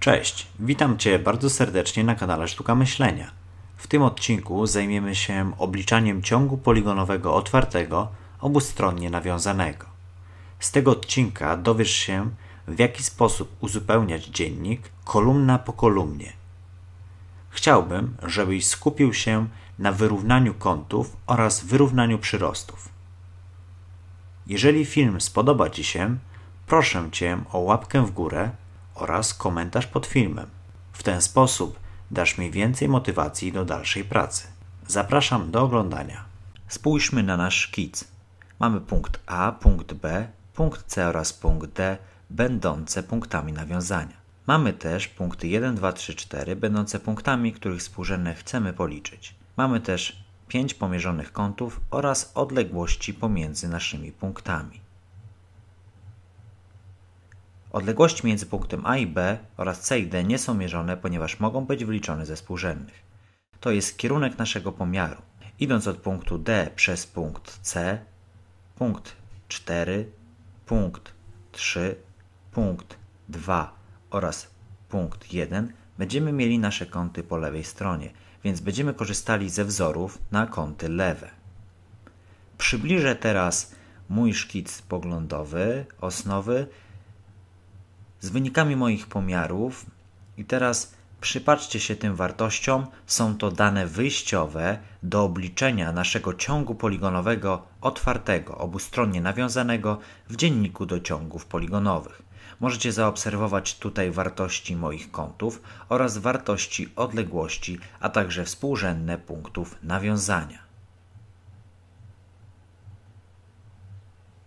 Cześć, witam Cię bardzo serdecznie na kanale Sztuka Myślenia. W tym odcinku zajmiemy się obliczaniem ciągu poligonowego otwartego obustronnie nawiązanego. Z tego odcinka dowiesz się, w jaki sposób uzupełniać dziennik kolumna po kolumnie. Chciałbym, żebyś skupił się na wyrównaniu kątów oraz wyrównaniu przyrostów. Jeżeli film spodoba Ci się, proszę Cię o łapkę w górę oraz komentarz pod filmem. W ten sposób dasz mi więcej motywacji do dalszej pracy. Zapraszam do oglądania. Spójrzmy na nasz szkic. Mamy punkt A, punkt B, punkt C oraz punkt D będące punktami nawiązania. Mamy też punkty 1, 2, 3, 4 będące punktami, których współrzędne chcemy policzyć. Mamy też 5 pomierzonych kątów oraz odległości pomiędzy naszymi punktami. Odległości między punktem A i B oraz C i D nie są mierzone, ponieważ mogą być wliczone ze współrzędnych. To jest kierunek naszego pomiaru. Idąc od punktu D przez punkt C, punkt 4, punkt 3, punkt 2 oraz punkt 1 będziemy mieli nasze kąty po lewej stronie, więc będziemy korzystali ze wzorów na kąty lewe. Przybliżę teraz mój szkic poglądowy, osnowy, z wynikami moich pomiarów i teraz przypatrzcie się tym wartościom, są to dane wyjściowe do obliczenia naszego ciągu poligonowego otwartego, obustronnie nawiązanego w dzienniku do ciągów poligonowych. Możecie zaobserwować tutaj wartości moich kątów oraz wartości odległości, a także współrzędne punktów nawiązania.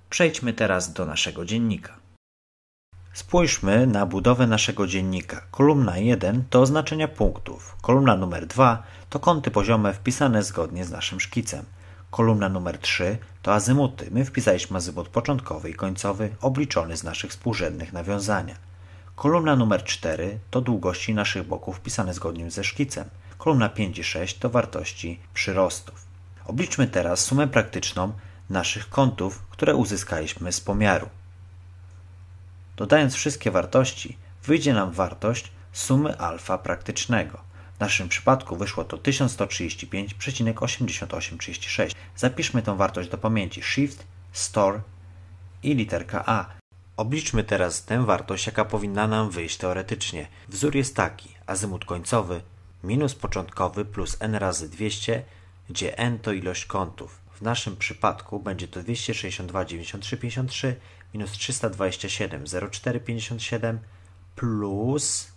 Przejdźmy teraz do naszego dziennika. Spójrzmy na budowę naszego dziennika. Kolumna 1 to oznaczenia punktów, kolumna numer 2 to kąty poziome wpisane zgodnie z naszym szkicem. Kolumna numer 3 to azymuty. My wpisaliśmy azymut początkowy i końcowy obliczony z naszych współrzędnych nawiązania. Kolumna numer 4 to długości naszych boków wpisane zgodnie ze szkicem. Kolumna 5 i 6 to wartości przyrostów. Obliczmy teraz sumę praktyczną naszych kątów, które uzyskaliśmy z pomiaru. Dodając wszystkie wartości, wyjdzie nam wartość sumy alfa praktycznego. W naszym przypadku wyszło to 1135,8836. Zapiszmy tę wartość do pamięci Shift, Store i literka A. Obliczmy teraz tę wartość, jaka powinna nam wyjść teoretycznie. Wzór jest taki, azymut końcowy minus początkowy plus n razy 200, gdzie n to ilość kątów. W naszym przypadku będzie to 262,93,53 minus 327, 0,457 plus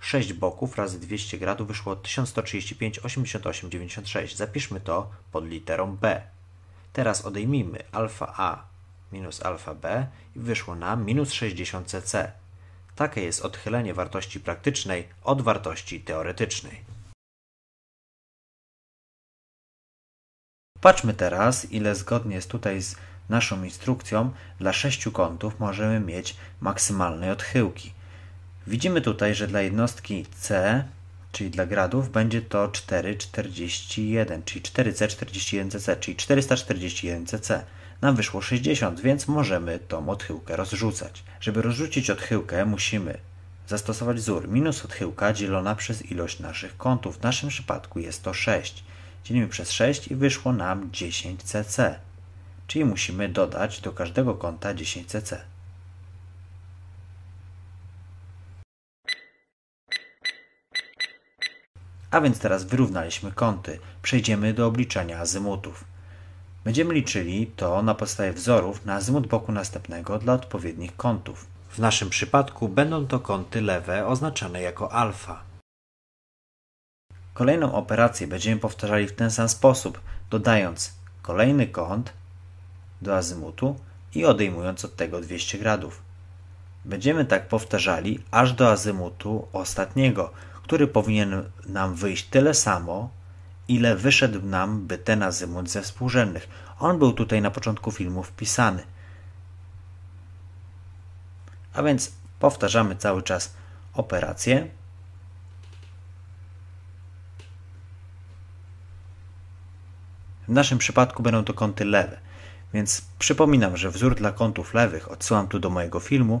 6 boków razy 200 gradów wyszło 1135, 88, 96. Zapiszmy to pod literą B. Teraz odejmijmy alfa A minus alfa B i wyszło nam minus 60 c Takie jest odchylenie wartości praktycznej od wartości teoretycznej. Patrzmy teraz, ile zgodnie jest tutaj z Naszą instrukcją dla sześciu kątów możemy mieć maksymalne odchyłki. Widzimy tutaj, że dla jednostki C, czyli dla gradów, będzie to 4,41, czyli 4C41cc, czyli 441cc. Nam wyszło 60, więc możemy tą odchyłkę rozrzucać. Żeby rozrzucić odchyłkę, musimy zastosować wzór minus odchyłka dzielona przez ilość naszych kątów. W naszym przypadku jest to 6. Dzielimy przez 6 i wyszło nam 10cc czyli musimy dodać do każdego konta 10 cc. A więc teraz wyrównaliśmy kąty. Przejdziemy do obliczania azymutów. Będziemy liczyli to na podstawie wzorów na azymut boku następnego dla odpowiednich kątów. W naszym przypadku będą to kąty lewe oznaczane jako alfa. Kolejną operację będziemy powtarzali w ten sam sposób, dodając kolejny kąt do azymutu i odejmując od tego 200 gradów. Będziemy tak powtarzali aż do azymutu ostatniego, który powinien nam wyjść tyle samo, ile wyszedł nam by ten azymut ze współrzędnych. On był tutaj na początku filmu wpisany. A więc powtarzamy cały czas operację. W naszym przypadku będą to kąty lewe. Więc przypominam, że wzór dla kątów lewych odsyłam tu do mojego filmu.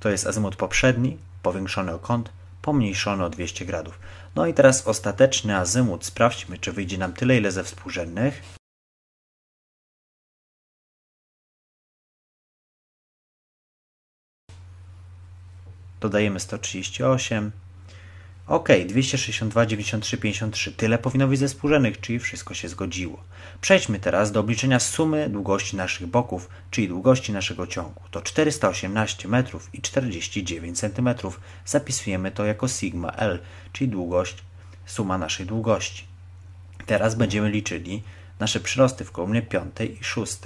To jest azymut poprzedni, powiększony o kąt, pomniejszony o 200 gradów. No i teraz ostateczny azymut. Sprawdźmy, czy wyjdzie nam tyle, ile ze współrzędnych. Dodajemy 138. Ok, 262, 93, 53. Tyle powinno być ze współrzędnych, czyli wszystko się zgodziło. Przejdźmy teraz do obliczenia sumy długości naszych boków, czyli długości naszego ciągu. To 418 metrów i 49 cm. Zapisujemy to jako sigma L, czyli długość, suma naszej długości. Teraz będziemy liczyli nasze przyrosty w kolumnie 5 i 6.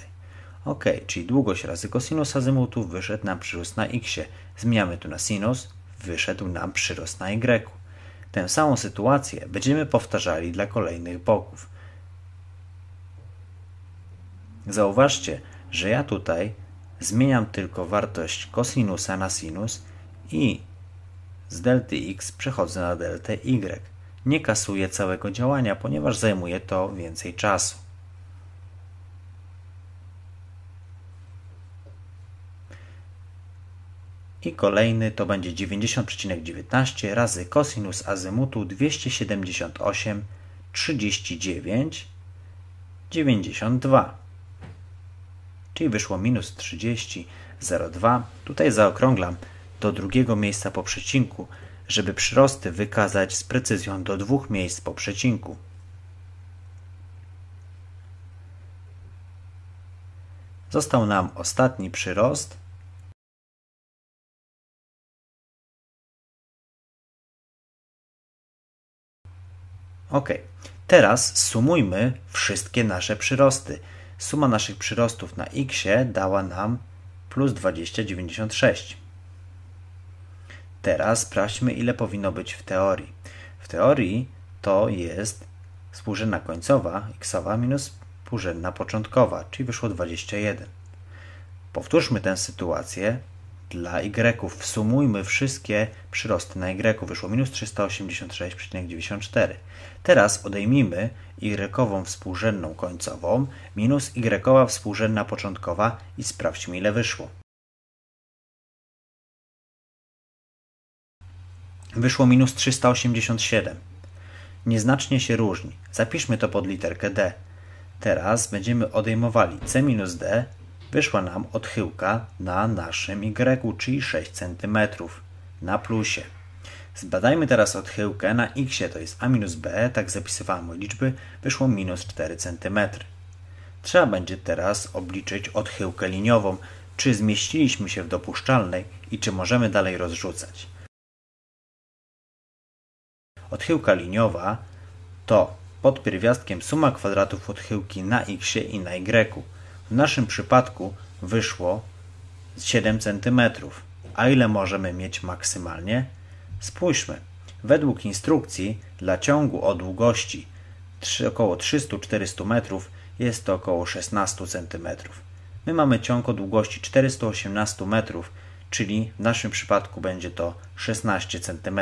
Ok, czyli długość razy kosinus azymutu wyszedł nam przyrost na x. Zmieniamy tu na sinus, wyszedł nam przyrost na y. Tę samą sytuację będziemy powtarzali dla kolejnych boków. Zauważcie, że ja tutaj zmieniam tylko wartość cosinusa na sinus i z delty x przechodzę na deltę y. Nie kasuję całego działania, ponieważ zajmuje to więcej czasu. i kolejny to będzie 90,19 razy kosinus azymutu 278 39 92. Czyli wyszło minus 30,02. Tutaj zaokrąglam do drugiego miejsca po przecinku, żeby przyrosty wykazać z precyzją do dwóch miejsc po przecinku. Został nam ostatni przyrost – Ok, teraz sumujmy wszystkie nasze przyrosty. Suma naszych przyrostów na x dała nam plus 20,96. Teraz sprawdźmy, ile powinno być w teorii. W teorii to jest współrzędna końcowa x minus współrzędna początkowa, czyli wyszło 21. Powtórzmy tę sytuację dla y. wsumujmy wszystkie przyrosty na y. Wyszło minus 386,94. Teraz odejmijmy y współrzędną końcową minus y współrzędna początkowa i sprawdźmy ile wyszło. Wyszło minus 387. Nieznacznie się różni. Zapiszmy to pod literkę d. Teraz będziemy odejmowali c minus d wyszła nam odchyłka na naszym Y, czyli 6 cm na plusie. Zbadajmy teraz odchyłkę na x, to jest a minus b, tak zapisywałem liczby, wyszło minus 4 cm. Trzeba będzie teraz obliczyć odchyłkę liniową, czy zmieściliśmy się w dopuszczalnej i czy możemy dalej rozrzucać. Odchyłka liniowa to pod pierwiastkiem suma kwadratów odchyłki na x i na y. W naszym przypadku wyszło 7 cm. A ile możemy mieć maksymalnie? Spójrzmy. Według instrukcji dla ciągu o długości 3, około 300-400 metrów jest to około 16 cm. My mamy ciąg o długości 418 metrów, czyli w naszym przypadku będzie to 16 cm.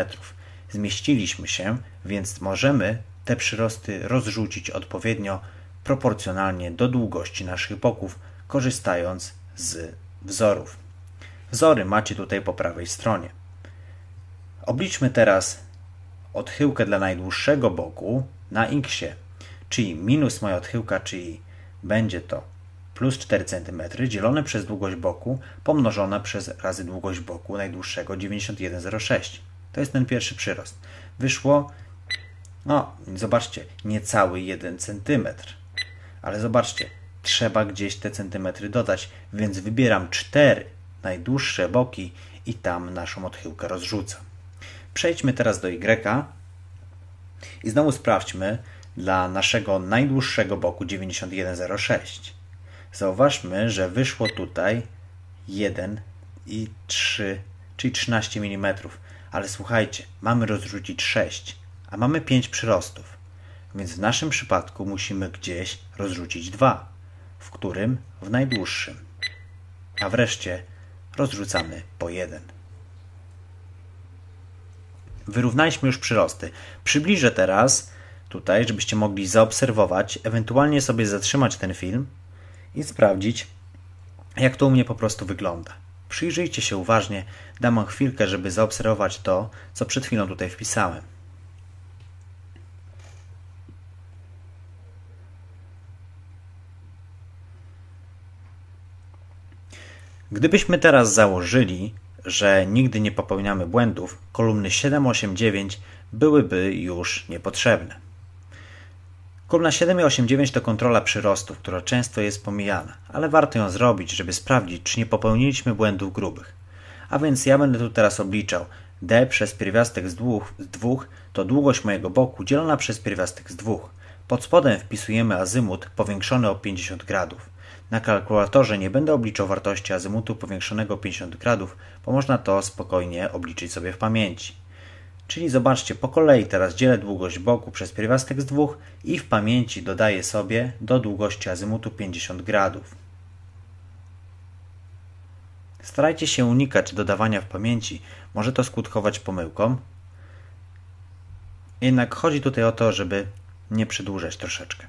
Zmieściliśmy się, więc możemy te przyrosty rozrzucić odpowiednio proporcjonalnie do długości naszych boków, korzystając z wzorów. Wzory macie tutaj po prawej stronie. Obliczmy teraz odchyłkę dla najdłuższego boku na inksie, czyli minus moja odchyłka, czyli będzie to plus 4 cm dzielone przez długość boku pomnożone przez razy długość boku najdłuższego 91,06. To jest ten pierwszy przyrost. Wyszło, no zobaczcie, niecały 1 cm. Ale zobaczcie, trzeba gdzieś te centymetry dodać, więc wybieram cztery najdłuższe boki i tam naszą odchyłkę rozrzucam. Przejdźmy teraz do Y i znowu sprawdźmy dla naszego najdłuższego boku 9106. Zauważmy, że wyszło tutaj 1 i 3, czyli 13 mm, ale słuchajcie, mamy rozrzucić 6, a mamy 5 przyrostów więc w naszym przypadku musimy gdzieś rozrzucić 2, w którym w najdłuższym. A wreszcie rozrzucamy po 1. Wyrównaliśmy już przyrosty. Przybliżę teraz tutaj, żebyście mogli zaobserwować, ewentualnie sobie zatrzymać ten film i sprawdzić, jak to u mnie po prostu wygląda. Przyjrzyjcie się uważnie, dam wam chwilkę, żeby zaobserwować to, co przed chwilą tutaj wpisałem. Gdybyśmy teraz założyli, że nigdy nie popełniamy błędów, kolumny 7, 8, 9 byłyby już niepotrzebne. Kolumna 7 i 8, 9 to kontrola przyrostów, która często jest pomijana, ale warto ją zrobić, żeby sprawdzić, czy nie popełniliśmy błędów grubych. A więc ja będę tu teraz obliczał d przez pierwiastek z 2, z 2 to długość mojego boku dzielona przez pierwiastek z 2. Pod spodem wpisujemy azymut powiększony o 50 gradów. Na kalkulatorze nie będę obliczał wartości azymutu powiększonego 50 gradów, bo można to spokojnie obliczyć sobie w pamięci. Czyli zobaczcie, po kolei teraz dzielę długość boku przez pierwiastek z dwóch i w pamięci dodaję sobie do długości azymutu 50 gradów. Starajcie się unikać dodawania w pamięci, może to skutkować pomyłką. Jednak chodzi tutaj o to, żeby nie przedłużać troszeczkę.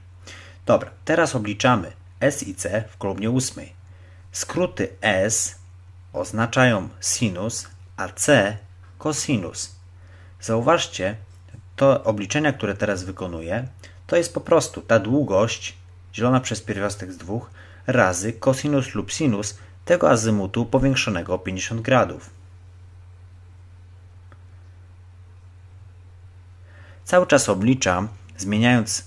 Dobra, teraz obliczamy S i C w kolumnie ósmej. Skróty S oznaczają sinus, a C kosinus. Zauważcie, to obliczenia, które teraz wykonuję, to jest po prostu ta długość dzielona przez pierwiastek z dwóch razy kosinus lub sinus tego azymutu powiększonego o 50 gradów. Cały czas obliczam, zmieniając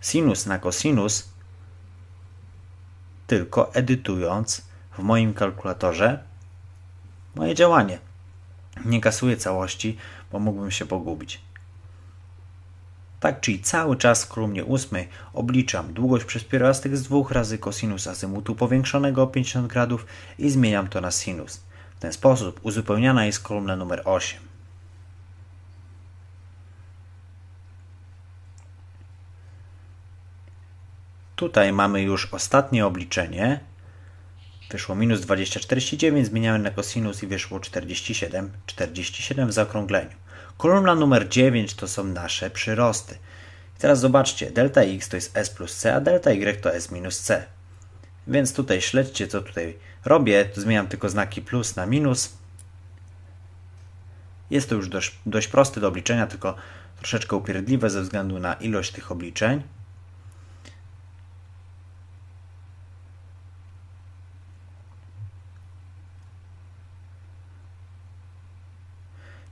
sinus na kosinus tylko edytując w moim kalkulatorze moje działanie. Nie kasuję całości, bo mógłbym się pogubić. Tak, czyli cały czas w kolumnie ósmej obliczam długość przez pierwiastek z 2 razy kosinus azymutu powiększonego o 50 gradów i zmieniam to na sinus. W ten sposób uzupełniana jest kolumna numer 8. Tutaj mamy już ostatnie obliczenie. Wyszło minus 20,49, zmieniamy na cosinus i wyszło 47, 47 w zaokrągleniu. Kolumna numer 9 to są nasze przyrosty. I teraz zobaczcie, delta x to jest s plus c, a delta y to s minus c. Więc tutaj śledźcie, co tutaj robię. Tu zmieniam tylko znaki plus na minus. Jest to już dość, dość proste do obliczenia, tylko troszeczkę upierdliwe ze względu na ilość tych obliczeń.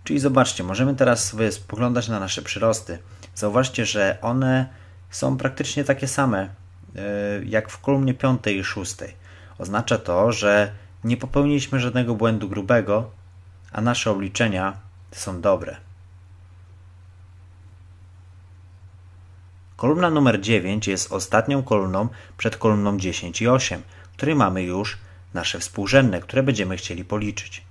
Czyli zobaczcie, możemy teraz sobie spoglądać na nasze przyrosty. Zauważcie, że one są praktycznie takie same e, jak w kolumnie 5 i 6. Oznacza to, że nie popełniliśmy żadnego błędu grubego, a nasze obliczenia są dobre. Kolumna numer 9 jest ostatnią kolumną przed kolumną 10 i 8, w której mamy już nasze współrzędne, które będziemy chcieli policzyć.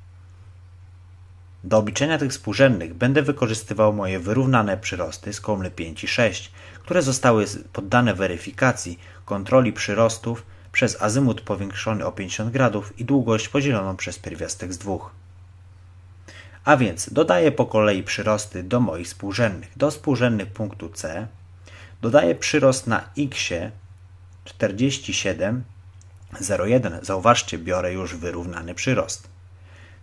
Do obliczenia tych współrzędnych będę wykorzystywał moje wyrównane przyrosty z kolumny 5 i 6, które zostały poddane weryfikacji kontroli przyrostów przez azymut powiększony o 50 gradów i długość podzieloną przez pierwiastek z 2. A więc dodaję po kolei przyrosty do moich współrzędnych. Do współrzędnych punktu C dodaję przyrost na x 47,01. Zauważcie, biorę już wyrównany przyrost.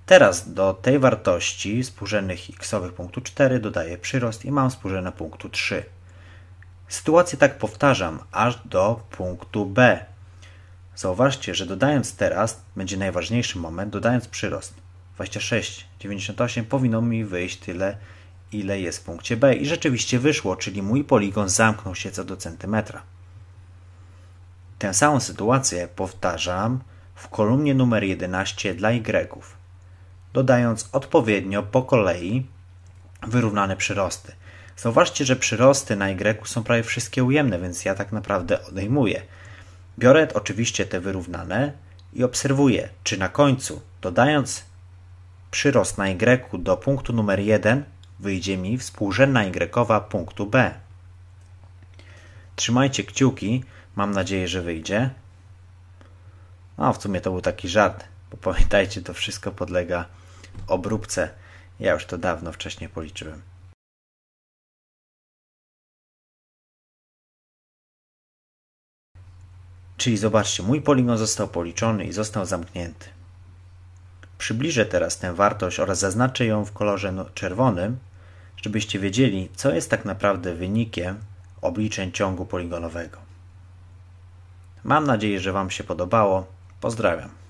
Teraz do tej wartości współrzędnych x'owych punktu 4 dodaję przyrost i mam współrzędne punktu 3. Sytuację tak powtarzam aż do punktu B. Zauważcie, że dodając teraz, będzie najważniejszy moment, dodając przyrost 26, 98 powinno mi wyjść tyle, ile jest w punkcie B i rzeczywiście wyszło, czyli mój poligon zamknął się co do centymetra. Tę samą sytuację powtarzam w kolumnie numer 11 dla Y dodając odpowiednio po kolei wyrównane przyrosty. Zauważcie, że przyrosty na Y są prawie wszystkie ujemne, więc ja tak naprawdę odejmuję. Biorę oczywiście te wyrównane i obserwuję, czy na końcu, dodając przyrost na Y do punktu numer 1, wyjdzie mi współrzędna Y punktu B. Trzymajcie kciuki, mam nadzieję, że wyjdzie. No, w sumie to był taki żart, bo pamiętajcie, to wszystko podlega obróbce. Ja już to dawno wcześniej policzyłem. Czyli zobaczcie, mój poligon został policzony i został zamknięty. Przybliżę teraz tę wartość oraz zaznaczę ją w kolorze no, czerwonym, żebyście wiedzieli, co jest tak naprawdę wynikiem obliczeń ciągu poligonowego. Mam nadzieję, że Wam się podobało. Pozdrawiam.